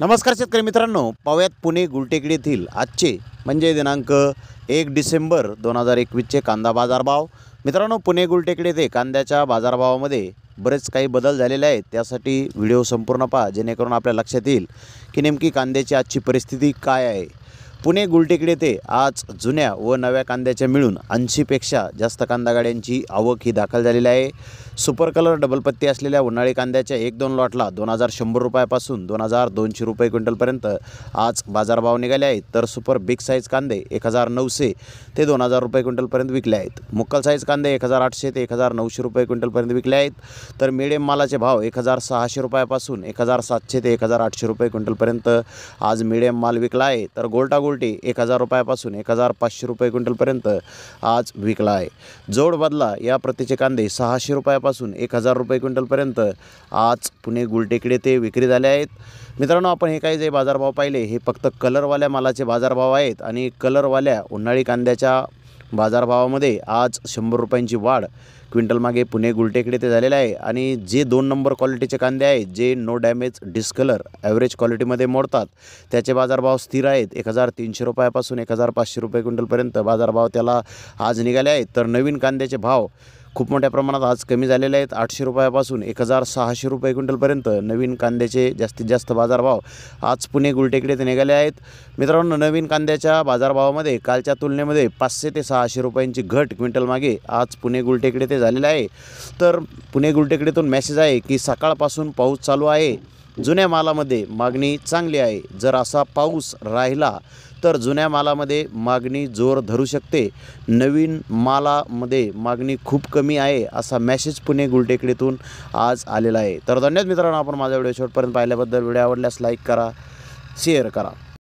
नमस्कार शेतकरी मित्रांनो पाहुयात पुणे गुलटेकडी येथील आजचे म्हणजे दिनांक एक डिसेंबर दोन हजार एकवीसचे कांदा बाजारभाव मित्रांनो पुणे गुलटेकडी येथे कांद्याच्या बाजारभावामध्ये बरेच काही बदल झालेले आहेत त्यासाठी व्हिडिओ संपूर्ण पहा जेणेकरून आपल्या लक्षात येईल की नेमकी कांद्याची आजची परिस्थिती काय आहे पुणे गुलटेकडे ते आज जुन्या व नव्या कांद्याच्या मिळून ऐंशीपेक्षा जास्त कांदा गाड्यांची आवक ही दाखल झालेली आहे सुपर कलर डबल पत्ती असलेल्या उन्हाळी कांद्याच्या एक दोन लॉटला दोन हजार शंभर रुपयापासून दोन हजार दोनशे रुपये क्विंटलपर्यंत आज बाजारभाव निघाले आहेत तर सुपर बिग साईज कांदे एक हजार नऊशे ते दोन हजार रुपये क्विंटलपर्यंत विकले आहेत मुक्कल साईज कांदे एक हजार आठशे ते एक हजार नऊशे रुपये क्विंटलपर्यंत विकले आहेत तर मिडियम मालाचे भाव एक हजार सहाशे रुपयापासून एक हजार सातशे ते एक हजार आठशे रुपये क्विंटलपर्यंत आज मिडियम माल विकला आहे तर गोल्टा गोल्टी एक हजार रुपयापासून एक हजार पाचशे रुपये क्विंटलपर्यंत आज विकला आहे जोड बदला या प्रतीचे कांदे सहाशे रुपयापासून एक हजार रुपये क्विंटलपर्यंत आज पुणे गुलटेकडे ते विक्री झाले आहेत मित्रांनो आपण हे काही जे बाजारभाव पाहिले हे फक्त कलरवाल्या मालाचे बाजारभाव आहेत आणि कलरवाल्या उन्हाळी कांद्याच्या बाजारभावामध्ये आज शंभर रुपयांची वाढ क्विंटलमागे पुणे गुलटेकडे ते झालेलं आहे आणि जे दोन नंबर क्वालिटीचे कांदे आहेत जे नो डॅमेज डिस्कलर ॲव्हरेज क्वालिटीमध्ये मोडतात त्याचे बाजारभाव स्थिर आहेत एक हजार तीनशे रुपयापासून एक हजार पाचशे रुपये क्विंटलपर्यंत बाजारभाव त्याला आज निघाले आहेत तर नवीन कांद्याचे भाव खूप मोठ्या प्रमाणात आज कमी झालेले आहेत आठशे रुपयापासून एक हजार सहाशे रुपये क्विंटलपर्यंत नवीन कांद्याचे जास्तीत जास्त बाजारभाव आज पुणे गुलटेकडे निघाले आहेत मित्रांनो नवीन कांद्याच्या बाजारभावामध्ये कालच्या तुलनेमध्ये पाचशे ते सहाशे रुपयांची घट क्विंटल मागे आज पुणे गुलटेकडे ते झालेलं आहे तर पुणे गुलटेकडीतून मॅसेज आहे की सकाळपासून पाऊस चालू आहे जुन्या मालामध्ये मागणी चांगली आहे जर असा पाऊस राहिला तर जुन्या मालामध्ये मागणी जोर धरू शकते नवीन मालामध्ये मागणी खूप कमी आहे असा मेसेज पुणे गुलटेकडीतून आज आलेला आहे तर धन्यवाद मित्रांनो आपण माझा व्हिडिओ शेवटपर्यंत पाहिल्याबद्दल व्हिडिओ आवडल्यास लाईक करा शेअर करा